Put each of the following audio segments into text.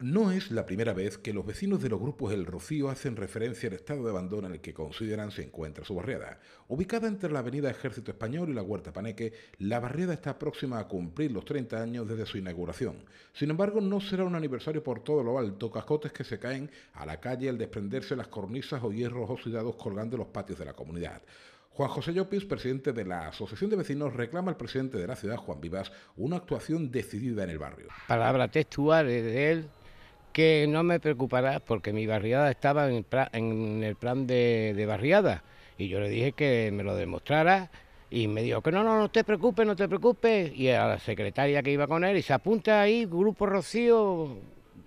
No es la primera vez que los vecinos de los grupos El Rocío hacen referencia al estado de abandono en el que consideran se encuentra su barriada. Ubicada entre la Avenida Ejército Español y la Huerta Paneque, la barriada está próxima a cumplir los 30 años desde su inauguración. Sin embargo, no será un aniversario por todo lo alto, cascotes que se caen a la calle al desprenderse las cornisas o hierros oxidados colgando los patios de la comunidad. Juan José Llopis, presidente de la Asociación de Vecinos, reclama al presidente de la ciudad, Juan Vivas, una actuación decidida en el barrio. Palabra textual de él que no me preocupara porque mi barriada estaba en el, plan de, barriada y yo le dije que me lo demostrara y me dijo que no, no, no te preocupes, no te preocupes y a la secretaria que iba con él y se apunta ahí, Grupo Rocío,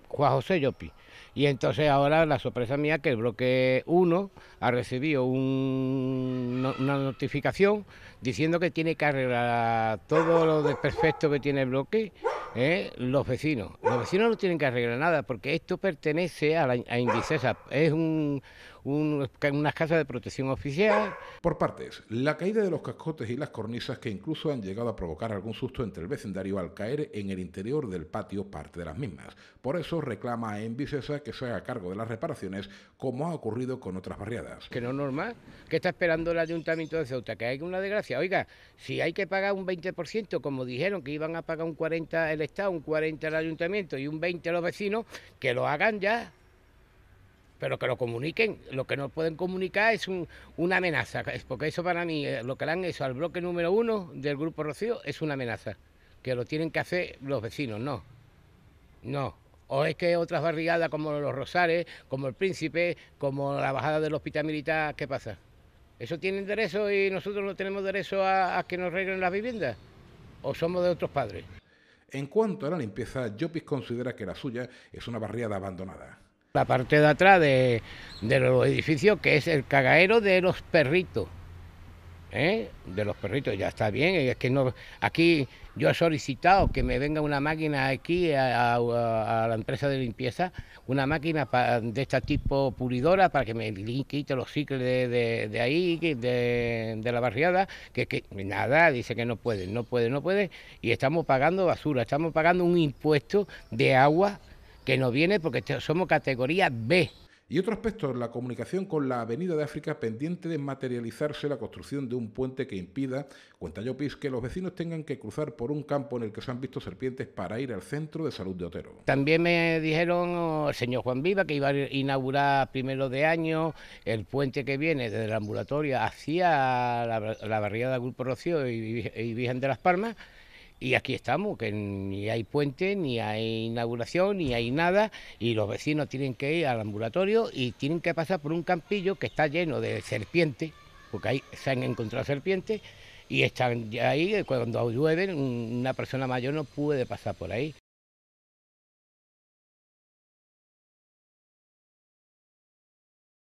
Juan José Llopi. Y entonces ahora la sorpresa mía que el bloque 1 ha recibido una notificación diciendo que tiene que arreglar todo lo desperfecto que tiene el bloque ¿eh? los vecinos. Los vecinos no tienen que arreglar nada porque esto pertenece a, la, Indicesa. Es un, un, unas casas de protección oficial. Por partes, la caída de los cascotes y las cornisas que incluso han llegado a provocar algún susto entre el vecindario al caer en el interior del patio parte de las mismas. Por eso reclama a Envicesa que se haga cargo de las reparaciones como ha ocurrido con otras barriadas. Que no es normal, que está esperando el ayuntamiento de Ceuta, que hay una desgracia. Oiga, si hay que pagar un 20%, como dijeron que iban a pagar un 40% el Estado, un 40% el ayuntamiento y un 20% los vecinos, que lo hagan ya pero que lo comuniquen. Lo que no pueden comunicar es una amenaza, porque eso para mí, eh, lo que le han hecho al bloque número uno del Grupo Rocío es una amenaza, que lo tienen que hacer los vecinos, no. No. O es que otras barriadas como los Rosales, como el Príncipe, como la bajada del Hospital Militar, ¿qué pasa? ¿Eso tienen derecho y nosotros no tenemos derecho a, que nos reglen las viviendas? ¿O somos de otros padres? En cuanto a la limpieza, Jopis considera que la suya es una barriada abandonada. La parte de atrás de, los edificios, que es el cagaero de los perritos. ¿eh? De los perritos, ya está bien. Es que no, aquí yo he solicitado que me venga una máquina aquí a, la empresa de limpieza, una máquina de este tipo puridora para que me quite los ciclos de, ahí, de, la barriada, que nada, dice que no puede, no puede, no puede, y estamos pagando basura, estamos pagando un impuesto de agua que no viene porque somos categoría B. Y otro aspecto, la comunicación con la Avenida de África pendiente de materializarse la construcción de un puente que impida, cuenta Pis, que los vecinos tengan que cruzar por un campo en el que se han visto serpientes para ir al centro de salud de Otero. También me dijeron oh, el señor Juan Viva que iba a inaugurar primero de año el puente que viene desde la ambulatoria hacia la, barriada Grupo Rocío y, y Virgen de las Palmas y aquí estamos, que ni hay puente, ni hay inauguración, ni hay nada, y los vecinos tienen que ir al ambulatorio y tienen que pasar por un campillo que está lleno de serpientes, porque ahí se han encontrado serpientes, y están ahí, cuando llueve, una persona mayor no puede pasar por ahí.